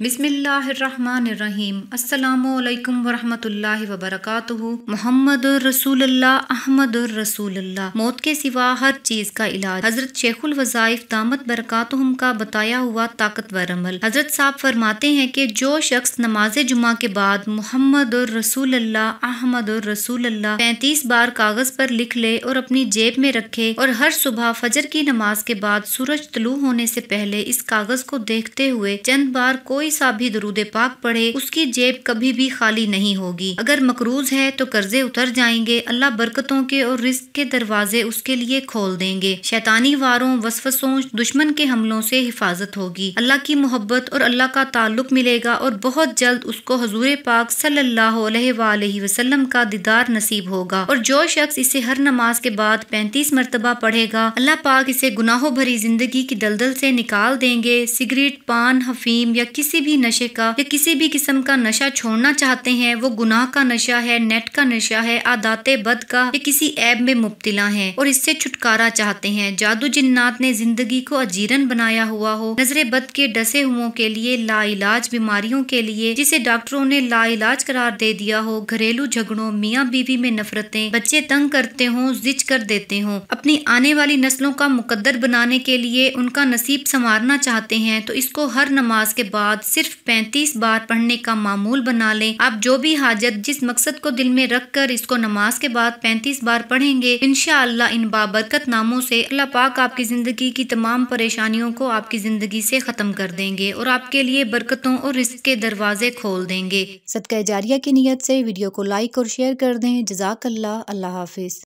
बिसमीम् वरहमतुल्लाह वबरकत मोहम्मद रसूलुल्लाह अहमद रसूलुल्लाह मौत के सिवा हर चीज़ का इलाज हज़रत शेखुल वज़ाइफ दामत बरकत का बताया हुआ ताकतवर अमल हज़रत साहब फरमाते हैं कि जो शख्स नमाज जुमा के बाद मोहम्मद रसूलुल्लाह अहमद रसूलुल्लाह पैंतीस बार कागज़ पर लिख ले और अपनी जेब में रखे और हर सुबह फजर की नमाज के बाद सूरज तलू होने से पहले इस कागज़ को देखते हुए चंद बार कोई कोई सा भी दरूद पाक पढ़े उसकी जेब कभी भी खाली नहीं होगी अगर मकरूज है तो कर्जे उतर जाएंगे अल्लाह बरकतों के और रिस्क के दरवाजे उसके लिए खोल देंगे शैतानी वारों वसफसों दुश्मन के हमलों से हिफाजत होगी अल्लाह की मोहब्बत और अल्लाह का ताल्लुक मिलेगा और बहुत जल्द उसको हजूर पाक सल्लाम का दीदार नसीब होगा और जो शख्स इसे हर नमाज के बाद पैंतीस मरतबा पढ़ेगा अल्लाह पाक इसे गुनाहों भरी जिंदगी की दलदल से निकाल देंगे सिगरेट पान हफीम या किसी किसी भी नशे का या किसी भी किस्म का नशा छोड़ना चाहते हैं वो गुनाह का नशा है नेट का नशा है आदात बद का या किसी ऐब में मुबतला है और इससे छुटकारा चाहते हैं जादू जिन्नात ने जिंदगी को अजीरन बनाया हुआ हो नजर बद के डसे हुओं के लिए लाइलाज बीमारियों के लिए जिसे डॉक्टरों ने लाइलाज करार दे दिया हो घरेलू झगड़ों मियाँ बीवी में नफरतें बच्चे तंग करते हों जिच कर देते हों अपनी आने वाली नस्लों का मुकदर बनाने के लिए उनका नसीब संवारना चाहते हैं तो इसको हर नमाज के बाद सिर्फ पैंतीस बार पढ़ने का मामूल बना लें आप जो भी हाजत जिस मकसद को दिल में रख कर इसको नमाज के बाद पैंतीस बार पढ़ेंगे इनशाला इन बाबरकत नामों से अल्लाह पाक आपकी ज़िंदगी की तमाम परेशानियों को आपकी ज़िंदगी से ख़त्म कर देंगे और आपके लिए बरकतों और रिस्क के दरवाजे खोल देंगे सदका जारिया की नीयत से वीडियो को लाइक और शेयर कर दें जजाक अल्लाह अल्लाह हाफिज़